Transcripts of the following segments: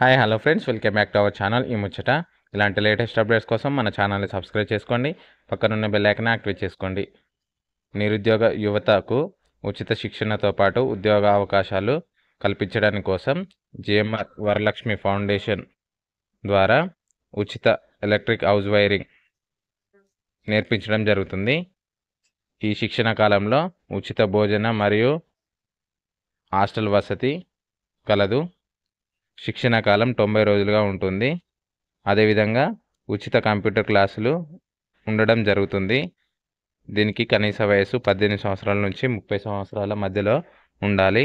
hi hello friends welcome back to our channel ఈ ముచ్చట ఇలాంటి లేటెస్ట్ అప్డేట్స్ కోసం మన ఛానల్ని సబ్స్క్రైబ్ చేసుకోండి పక్కనున్న బెల్లైకన్ యాక్టివేట్ చేసుకోండి నిరుద్యోగ యువతకు ఉచిత శిక్షణతో పాటు ఉద్యోగ అవకాశాలు కల్పించడానికి కోసం జేఎంఆర్ వరలక్ష్మి ఫౌండేషన్ ద్వారా ఉచిత ఎలక్ట్రిక్ హౌస్ వైరింగ్ నేర్పించడం జరుగుతుంది ఈ శిక్షణ కాలంలో ఉచిత భోజన మరియు హాస్టల్ వసతి కలదు శిక్షణ కాలం తొంభై రోజులుగా ఉంటుంది అదేవిధంగా ఉచిత కంప్యూటర్ క్లాసులు ఉండడం జరుగుతుంది దీనికి కనీస వయసు పద్దెనిమిది సంవత్సరాల నుంచి ముప్పై సంవత్సరాల మధ్యలో ఉండాలి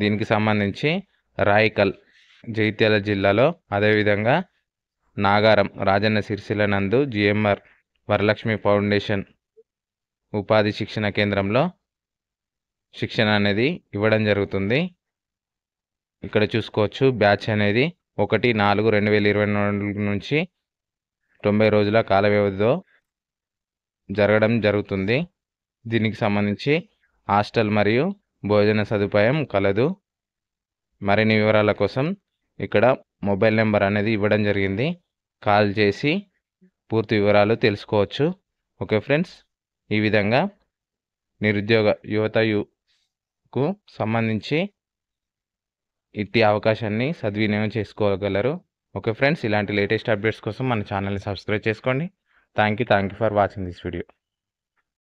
దీనికి సంబంధించి రాయికల్ జగిత్యాల జిల్లాలో అదేవిధంగా నాగారం రాజన్న సిరిసిల్ల నందు జిఎంఆర్ వరలక్ష్మి ఫౌండేషన్ ఉపాధి శిక్షణ కేంద్రంలో శిక్షణ అనేది ఇవ్వడం జరుగుతుంది ఇక్కడ చూసుకోవచ్చు బ్యాచ్ అనేది ఒకటి నాలుగు రెండు వేల ఇరవై నాలుగు నుంచి తొంభై రోజుల కాల వ్యవధిలో జరగడం జరుగుతుంది దీనికి సంబంధించి హాస్టల్ మరియు భోజన సదుపాయం కలదు మరిన్ని వివరాల కోసం ఇక్కడ మొబైల్ నెంబర్ అనేది ఇవ్వడం జరిగింది కాల్ చేసి పూర్తి వివరాలు తెలుసుకోవచ్చు ఓకే ఫ్రెండ్స్ ఈ విధంగా నిరుద్యోగ యువత యుకు సంబంధించి ఇట్టి అవకాశాన్ని సద్వినియోగం చేసుకోగలరు ఓకే ఫ్రెండ్స్ ఇలాంటి లేటెస్ట్ అప్డేట్స్ కోసం మన ఛానల్ని సబ్స్క్రైబ్ చేసుకోండి thank you thank you for watching this video